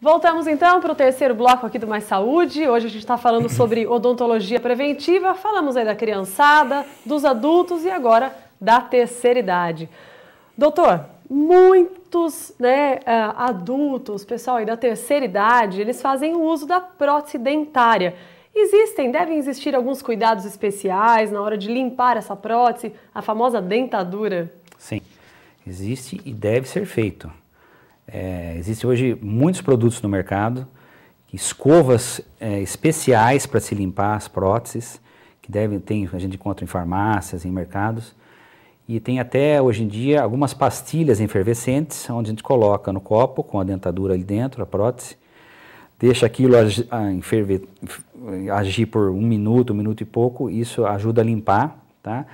Voltamos então para o terceiro bloco aqui do Mais Saúde. Hoje a gente está falando sobre odontologia preventiva. Falamos aí da criançada, dos adultos e agora da terceira idade. Doutor, muitos né, eh, adultos, pessoal aí da terceira idade, eles fazem o uso da prótese dentária. Existem, devem existir alguns cuidados especiais na hora de limpar essa prótese, a famosa dentadura? Sim, existe e deve ser feito. É, Existem hoje muitos produtos no mercado, escovas é, especiais para se limpar as próteses, que devem, tem, a gente encontra em farmácias, em mercados. E tem até hoje em dia algumas pastilhas enfervescentes onde a gente coloca no copo com a dentadura ali dentro, a prótese, deixa aquilo agir, agir por um minuto, um minuto e pouco, isso ajuda a limpar. Tá?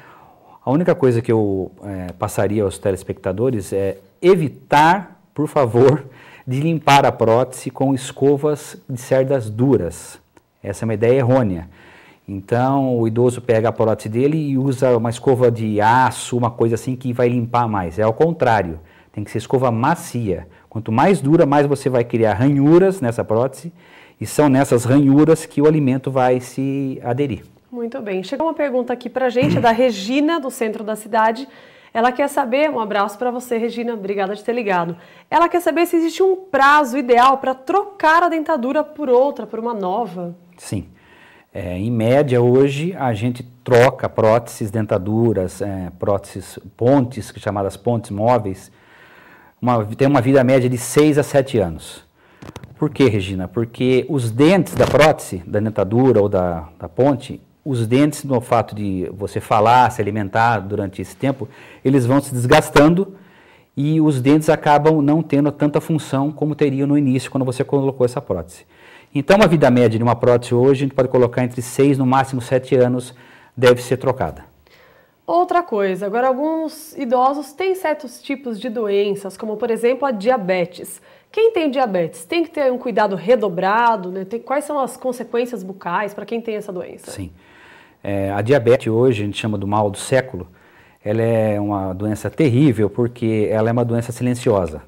A única coisa que eu é, passaria aos telespectadores é evitar por favor, de limpar a prótese com escovas de cerdas duras. Essa é uma ideia errônea. Então, o idoso pega a prótese dele e usa uma escova de aço, uma coisa assim que vai limpar mais. É ao contrário, tem que ser escova macia. Quanto mais dura, mais você vai criar ranhuras nessa prótese, e são nessas ranhuras que o alimento vai se aderir. Muito bem. Chegou uma pergunta aqui para a gente, é da Regina, do centro da cidade. Ela quer saber, um abraço para você, Regina, obrigada de ter ligado. Ela quer saber se existe um prazo ideal para trocar a dentadura por outra, por uma nova. Sim. É, em média, hoje, a gente troca próteses, dentaduras, é, próteses, pontes, chamadas pontes móveis, uma, tem uma vida média de 6 a 7 anos. Por que, Regina? Porque os dentes da prótese, da dentadura ou da, da ponte, os dentes, no fato de você falar, se alimentar durante esse tempo, eles vão se desgastando e os dentes acabam não tendo tanta função como teriam no início quando você colocou essa prótese. Então, a vida média de uma prótese hoje, a gente pode colocar entre 6, no máximo 7 anos, deve ser trocada. Outra coisa, agora alguns idosos têm certos tipos de doenças, como por exemplo a diabetes. Quem tem diabetes tem que ter um cuidado redobrado, né? Tem, quais são as consequências bucais para quem tem essa doença? Sim. É, a diabetes hoje, a gente chama do mal do século, ela é uma doença terrível porque ela é uma doença silenciosa.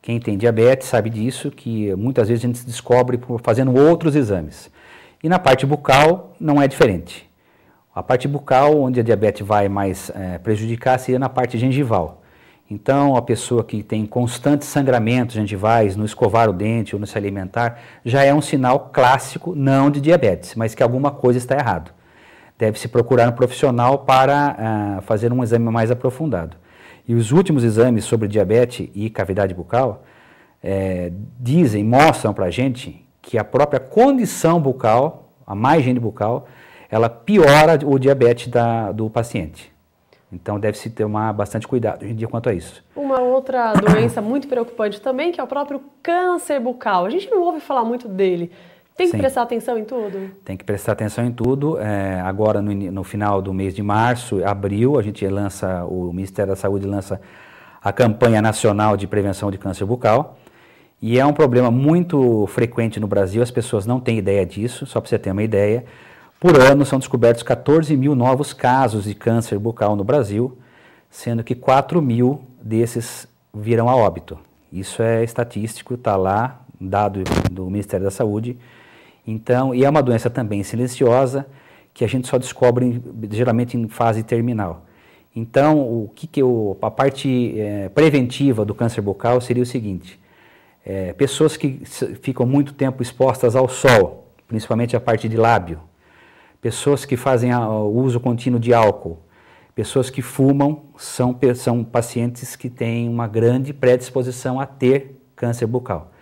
Quem tem diabetes sabe disso, que muitas vezes a gente descobre fazendo outros exames. E na parte bucal não é diferente. A parte bucal, onde a diabetes vai mais é, prejudicar, seria na parte gengival. Então, a pessoa que tem constantes sangramentos gengivais, no escovar o dente ou no se alimentar, já é um sinal clássico, não de diabetes, mas que alguma coisa está errado deve-se procurar um profissional para ah, fazer um exame mais aprofundado. E os últimos exames sobre diabetes e cavidade bucal é, dizem, mostram para a gente que a própria condição bucal, a má higiene bucal, ela piora o diabetes da, do paciente. Então deve-se tomar bastante cuidado hoje em dia quanto a isso. Uma outra doença muito preocupante também, que é o próprio câncer bucal. A gente não ouve falar muito dele. Tem que Sim. prestar atenção em tudo? Tem que prestar atenção em tudo. É, agora, no, no, final do mês de março, abril, a gente lança, o Ministério da Saúde lança a campanha nacional de prevenção de câncer bucal. E é um problema muito frequente no Brasil, as pessoas não têm ideia disso, só para você ter uma ideia. Por ano são descobertos 14 mil novos casos de câncer bucal no Brasil, sendo que 4 mil desses viram a óbito. Isso é estatístico, está lá, dado do Ministério da Saúde. Então, e é uma doença também silenciosa que a gente só descobre geralmente em fase terminal. Então, o que que eu, a parte é, preventiva do câncer bucal seria o seguinte: é, pessoas que ficam muito tempo expostas ao sol, principalmente a parte de lábio, pessoas que fazem a, o uso contínuo de álcool, pessoas que fumam são, são pacientes que têm uma grande predisposição a ter câncer bucal.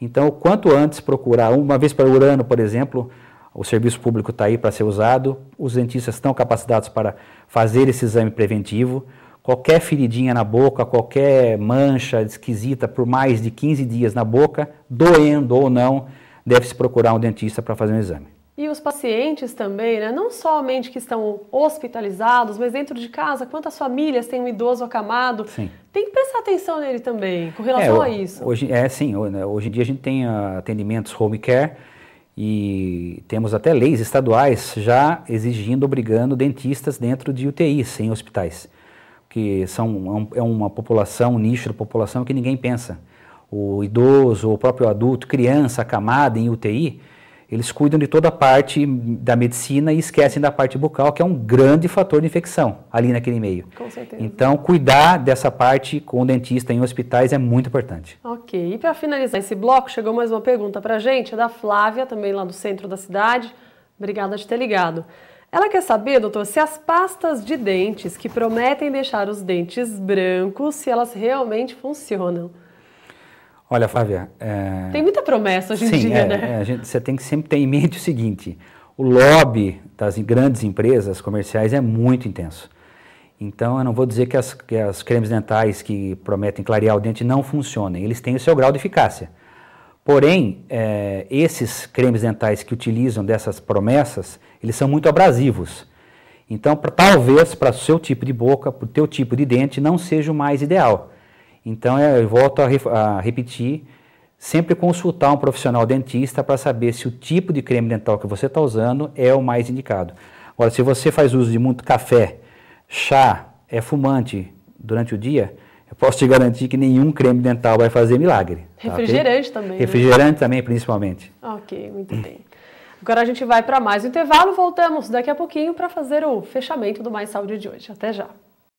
Então, quanto antes procurar, uma vez para Urano, por exemplo, o serviço público está aí para ser usado, os dentistas estão capacitados para fazer esse exame preventivo. Qualquer feridinha na boca, qualquer mancha esquisita por mais de 15 dias na boca, doendo ou não, deve-se procurar um dentista para fazer um exame. E os pacientes também, né? não somente que estão hospitalizados, mas dentro de casa, quantas famílias têm um idoso acamado? Sim. Tem que prestar atenção nele também, com relação é, a isso. Hoje, é, sim. Né, hoje em dia a gente tem ah, atendimentos home care e temos até leis estaduais já exigindo, obrigando dentistas dentro de UTIs, em hospitais. Que são, é, é uma população, um nicho da população que ninguém pensa. O idoso, o próprio adulto, criança acamada em UTI eles cuidam de toda a parte da medicina e esquecem da parte bucal, que é um grande fator de infecção ali naquele meio. Com certeza. Então, cuidar dessa parte com o dentista em hospitais é muito importante. Ok. E para finalizar esse bloco, chegou mais uma pergunta para a gente, é da Flávia, também lá do centro da cidade. Obrigada de ter ligado. Ela quer saber, doutor, se as pastas de dentes que prometem deixar os dentes brancos, se elas realmente funcionam. Olha, Flávia. É... Tem muita promessa hoje em dia, é, né? É, a gente, você tem que sempre ter em mente o seguinte: o lobby das grandes empresas comerciais é muito intenso. Então, eu não vou dizer que as, que as cremes dentais que prometem clarear o dente não funcionem. Eles têm o seu grau de eficácia. Porém, é, esses cremes dentais que utilizam dessas promessas, eles são muito abrasivos. Então, pra, talvez para o seu tipo de boca, para o teu tipo de dente, não seja o mais ideal. Então, é, eu volto a, a repetir, sempre consultar um profissional dentista para saber se o tipo de creme dental que você está usando é o mais indicado. Agora, se você faz uso de muito café, chá, é fumante durante o dia, eu posso te garantir que nenhum creme dental vai fazer milagre. Tá, Refrigerante tá, também. Né? Refrigerante né? também, principalmente. Ok, muito bem. Agora a gente vai para mais um intervalo, voltamos daqui a pouquinho para fazer o fechamento do Mais Saúde de hoje. Até já.